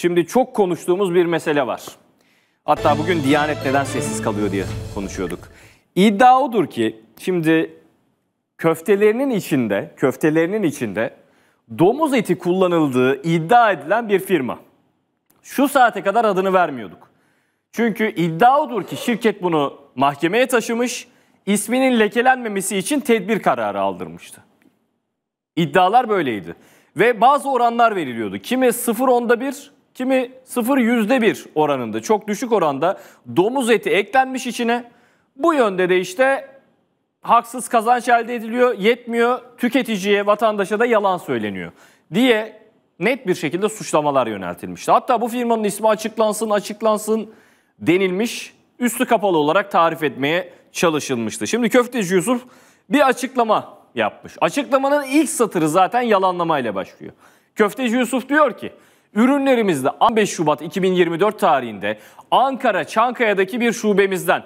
Şimdi çok konuştuğumuz bir mesele var. Hatta bugün Diyanet neden sessiz kalıyor diye konuşuyorduk. İddia odur ki şimdi köftelerinin içinde, köftelerinin içinde domuz eti kullanıldığı iddia edilen bir firma. Şu saate kadar adını vermiyorduk. Çünkü iddia odur ki şirket bunu mahkemeye taşımış, isminin lekelenmemesi için tedbir kararı aldırmıştı. İddialar böyleydi. Ve bazı oranlar veriliyordu. Kimi 0.10'da 1, Kimi sıfır yüzde bir oranında çok düşük oranda domuz eti eklenmiş içine. Bu yönde de işte haksız kazanç elde ediliyor, yetmiyor, tüketiciye, vatandaşa da yalan söyleniyor diye net bir şekilde suçlamalar yöneltilmişti. Hatta bu firmanın ismi açıklansın, açıklansın denilmiş, üstü kapalı olarak tarif etmeye çalışılmıştı. Şimdi Köfteci Yusuf bir açıklama yapmış. Açıklamanın ilk satırı zaten yalanlamayla başlıyor. Köfteci Yusuf diyor ki Ürünlerimizde 15 Şubat 2024 tarihinde Ankara Çankaya'daki bir şubemizden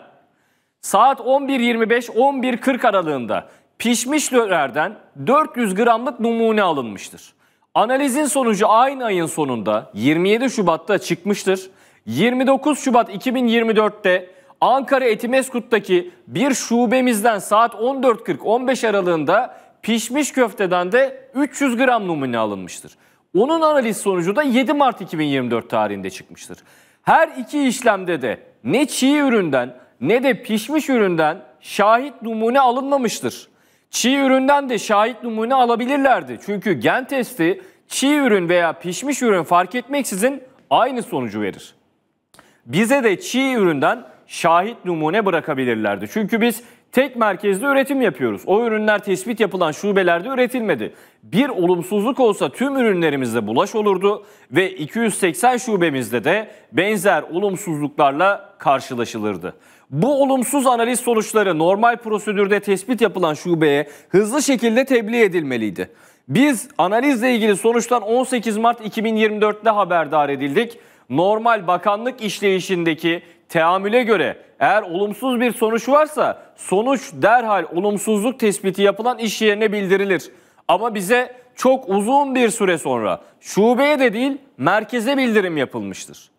saat 11.25-11.40 aralığında pişmiş dönerden 400 gramlık numune alınmıştır. Analizin sonucu aynı ayın sonunda 27 Şubat'ta çıkmıştır. 29 Şubat 2024'te Ankara Etimeskut'taki bir şubemizden saat 14.40-15 aralığında pişmiş köfteden de 300 gram numune alınmıştır. Onun analiz sonucu da 7 Mart 2024 tarihinde çıkmıştır. Her iki işlemde de ne çiğ üründen ne de pişmiş üründen şahit numune alınmamıştır. Çiğ üründen de şahit numune alabilirlerdi. Çünkü gen testi çiğ ürün veya pişmiş ürün fark etmeksizin aynı sonucu verir. Bize de çiğ üründen şahit numune bırakabilirlerdi. Çünkü biz tek merkezde üretim yapıyoruz. O ürünler tespit yapılan şubelerde üretilmedi. Bir olumsuzluk olsa tüm ürünlerimizde bulaş olurdu ve 280 şubemizde de benzer olumsuzluklarla karşılaşılırdı. Bu olumsuz analiz sonuçları normal prosedürde tespit yapılan şubeye hızlı şekilde tebliğ edilmeliydi. Biz analizle ilgili sonuçtan 18 Mart 2024'te haberdar edildik normal bakanlık işleyişindeki teamüle göre eğer olumsuz bir sonuç varsa sonuç derhal olumsuzluk tespiti yapılan iş yerine bildirilir. Ama bize çok uzun bir süre sonra şubeye de değil merkeze bildirim yapılmıştır.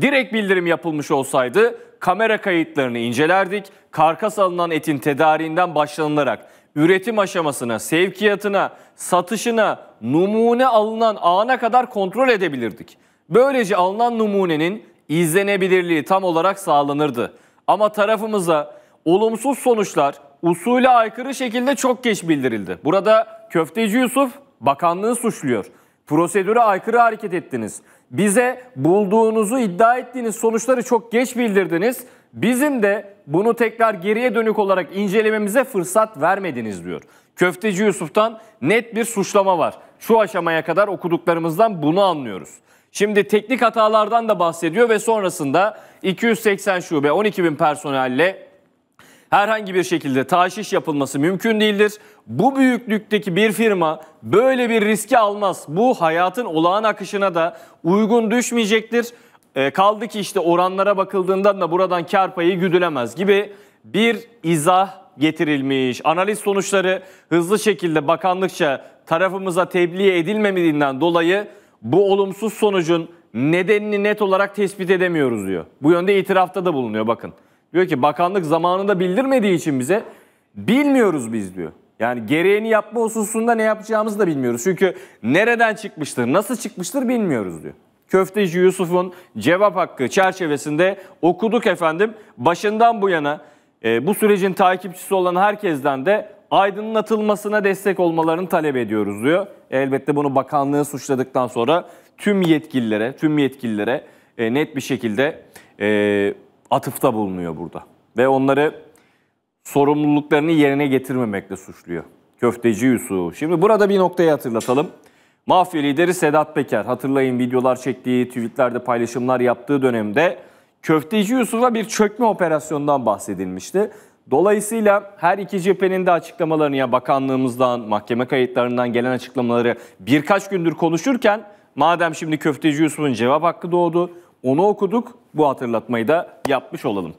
Direkt bildirim yapılmış olsaydı kamera kayıtlarını incelerdik. Karkas alınan etin tedariğinden başlanılarak üretim aşamasına, sevkiyatına, satışına, numune alınan ana kadar kontrol edebilirdik. Böylece alınan numunenin izlenebilirliği tam olarak sağlanırdı. Ama tarafımıza olumsuz sonuçlar usule aykırı şekilde çok geç bildirildi. Burada Köfteci Yusuf bakanlığı suçluyor. Prosedüre aykırı hareket ettiniz. Bize bulduğunuzu iddia ettiğiniz sonuçları çok geç bildirdiniz. Bizim de bunu tekrar geriye dönük olarak incelememize fırsat vermediniz diyor. Köfteci Yusuf'tan net bir suçlama var. Şu aşamaya kadar okuduklarımızdan bunu anlıyoruz. Şimdi teknik hatalardan da bahsediyor ve sonrasında 280 şube 12 bin personelle herhangi bir şekilde taşiş yapılması mümkün değildir. Bu büyüklükteki bir firma böyle bir riski almaz. Bu hayatın olağan akışına da uygun düşmeyecektir. E, kaldı ki işte oranlara bakıldığında da buradan kar payı güdülemez gibi bir izah getirilmiş. Analiz sonuçları hızlı şekilde bakanlıkça tarafımıza tebliğ edilmemediğinden dolayı bu olumsuz sonucun nedenini net olarak tespit edemiyoruz diyor. Bu yönde itirafta da bulunuyor bakın. Diyor ki bakanlık zamanında bildirmediği için bize bilmiyoruz biz diyor. Yani gereğini yapma hususunda ne yapacağımızı da bilmiyoruz. Çünkü nereden çıkmıştır, nasıl çıkmıştır bilmiyoruz diyor. Köfteci Yusuf'un cevap hakkı çerçevesinde okuduk efendim. Başından bu yana e, bu sürecin takipçisi olan herkesten de aydınlatılmasına destek olmalarını talep ediyoruz diyor. Elbette bunu bakanlığı suçladıktan sonra tüm yetkililere, tüm yetkililere e, net bir şekilde e, atıfta bulunuyor burada. Ve onları sorumluluklarını yerine getirmemekle suçluyor. Köfteci Yusuf. Şimdi burada bir noktayı hatırlatalım. Mafya lideri Sedat Peker hatırlayın videolar çektiği, tweetlerde paylaşımlar yaptığı dönemde Köfteci Yusuf'a bir çökme operasyondan bahsedilmişti. Dolayısıyla her iki cephenin de açıklamalarını ya bakanlığımızdan, mahkeme kayıtlarından gelen açıklamaları birkaç gündür konuşurken madem şimdi Köfteci Yusuf'un cevap hakkı doğdu, onu okuduk, bu hatırlatmayı da yapmış olalım.